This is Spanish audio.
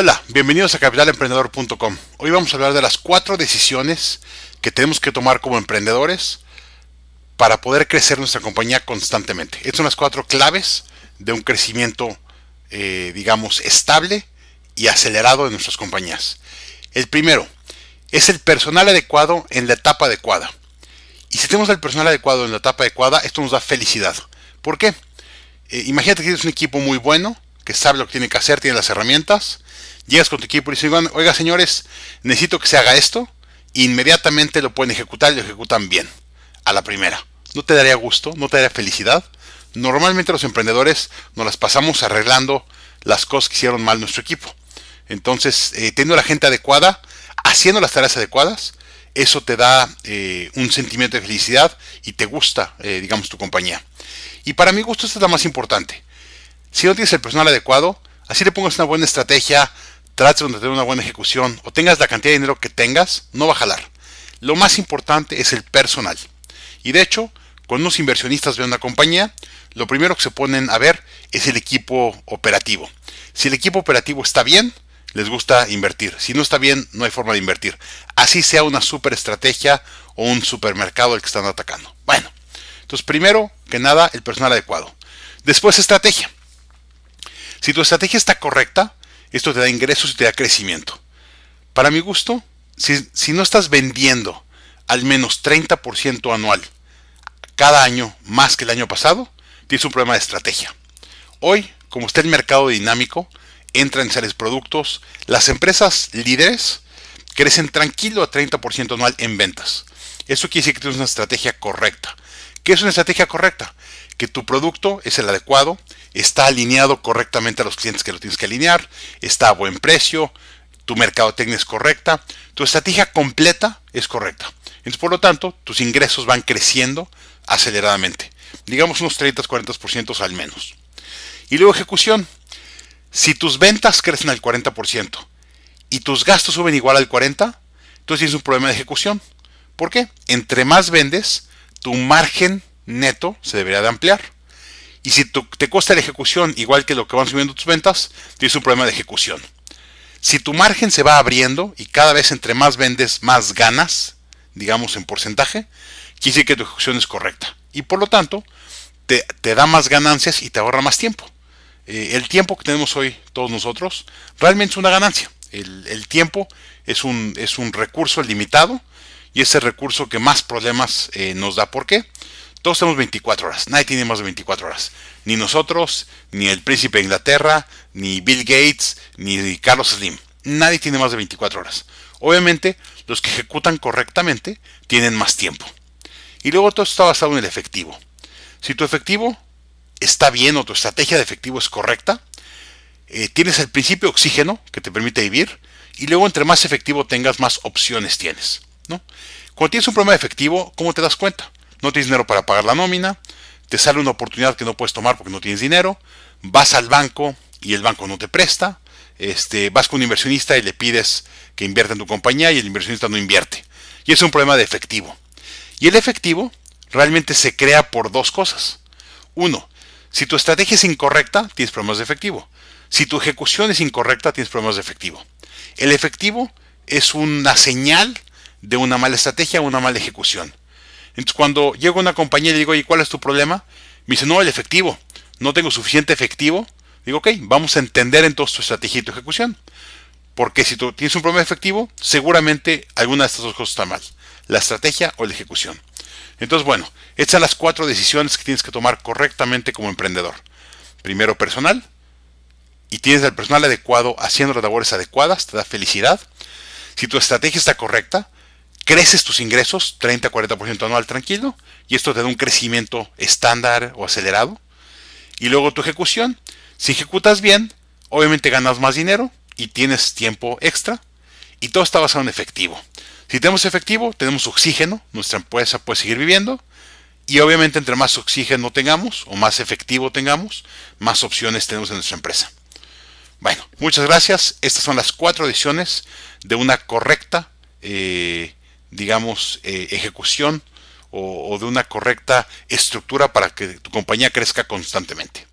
Hola, bienvenidos a capitalemprendedor.com. Hoy vamos a hablar de las cuatro decisiones que tenemos que tomar como emprendedores para poder crecer nuestra compañía constantemente. Estas son las cuatro claves de un crecimiento, eh, digamos, estable y acelerado de nuestras compañías. El primero es el personal adecuado en la etapa adecuada. Y si tenemos el personal adecuado en la etapa adecuada, esto nos da felicidad. ¿Por qué? Eh, imagínate que tienes un equipo muy bueno, que sabe lo que tiene que hacer, tiene las herramientas, llegas con tu equipo y dices, oiga señores, necesito que se haga esto, inmediatamente lo pueden ejecutar y lo ejecutan bien, a la primera. No te daría gusto, no te daría felicidad. Normalmente los emprendedores nos las pasamos arreglando las cosas que hicieron mal nuestro equipo. Entonces, eh, teniendo la gente adecuada, haciendo las tareas adecuadas, eso te da eh, un sentimiento de felicidad y te gusta, eh, digamos, tu compañía. Y para mi gusto, es la más importante. Si no tienes el personal adecuado, así le pongas una buena estrategia, trates de tener una buena ejecución o tengas la cantidad de dinero que tengas, no va a jalar. Lo más importante es el personal. Y de hecho, cuando unos inversionistas ven una compañía, lo primero que se ponen a ver es el equipo operativo. Si el equipo operativo está bien, les gusta invertir. Si no está bien, no hay forma de invertir. Así sea una super estrategia o un supermercado el que están atacando. Bueno, entonces primero que nada, el personal adecuado. Después estrategia. Si tu estrategia está correcta, esto te da ingresos y te da crecimiento. Para mi gusto, si, no estás vendiendo al menos 30% anual cada año más que el año pasado, tienes un problema de estrategia. Hoy, como está el mercado dinámico, entran en sales productos, las empresas líderes crecen tranquilo a 30% anual en ventas. Eso quiere decir que tienes una estrategia correcta. ¿Qué es una estrategia correcta? que tu producto es el adecuado, está alineado correctamente a los clientes que lo tienes que alinear, está a buen precio, tu mercadotecnia es correcta, tu estrategia completa es correcta. Entonces, por lo tanto, tus ingresos van creciendo aceleradamente, digamos unos 30-40% al menos. Y luego ejecución. Si tus ventas crecen al 40% y tus gastos suben igual al 40%, entonces tienes un problema de ejecución. ¿Por qué? Entre más vendes, tu margen neto se debería de ampliar. Y si te cuesta la ejecución igual que lo que van subiendo tus ventas, tienes un problema de ejecución. Si tu margen se va abriendo y cada vez entre más vendes, más ganas, digamos en porcentaje, quiere decir que tu ejecución es correcta. Y por lo tanto, te, da más ganancias y te ahorra más tiempo. Eh, el tiempo que tenemos hoy todos nosotros realmente es una ganancia. El, tiempo es un, es un recurso limitado y ese recurso que más problemas eh, nos da. ¿Por qué? Todos tenemos 24 horas. Nadie tiene más de 24 horas. Ni nosotros, ni el príncipe de Inglaterra, ni Bill Gates, ni Carlos Slim. Nadie tiene más de 24 horas. Obviamente, los que ejecutan correctamente tienen más tiempo. Y luego todo está basado en el efectivo. Si tu efectivo está bien o tu estrategia de efectivo es correcta, eh, tienes el principio oxígeno que te permite vivir y luego entre más efectivo tengas, más opciones tienes. ¿no? Cuando tienes un problema de efectivo, ¿cómo te das cuenta? no tienes dinero para pagar la nómina, te sale una oportunidad que no puedes tomar porque no tienes dinero, vas al banco y el banco no te presta, este, vas con un inversionista y le pides que invierta en tu compañía y el inversionista no invierte. Y es un problema de efectivo. Y el efectivo realmente se crea por dos cosas. Uno, si tu estrategia es incorrecta, tienes problemas de efectivo. Si tu ejecución es incorrecta, tienes problemas de efectivo. El efectivo es una señal de una mala estrategia o una mala ejecución. Entonces cuando llego a una compañía y digo, oye, ¿cuál es tu problema? Me dice, no, el efectivo. No tengo suficiente efectivo. Digo, ok, vamos a entender entonces tu estrategia y tu ejecución. Porque si tú tienes un problema efectivo, seguramente alguna de estas dos cosas está mal. La estrategia o la ejecución. Entonces, bueno, estas son las cuatro decisiones que tienes que tomar correctamente como emprendedor. Primero personal. Y tienes al personal adecuado haciendo las labores adecuadas, te da felicidad. Si tu estrategia está correcta, creces tus ingresos 30-40% anual tranquilo y esto te da un crecimiento estándar o acelerado. Y luego tu ejecución, si ejecutas bien, obviamente ganas más dinero y tienes tiempo extra y todo está basado en efectivo. Si tenemos efectivo, tenemos oxígeno, nuestra empresa puede seguir viviendo y obviamente entre más oxígeno tengamos o más efectivo tengamos, más opciones tenemos en nuestra empresa. Bueno, muchas gracias. Estas son las cuatro ediciones de una correcta eh, digamos, eh, ejecución o de una correcta estructura para que tu compañía crezca constantemente.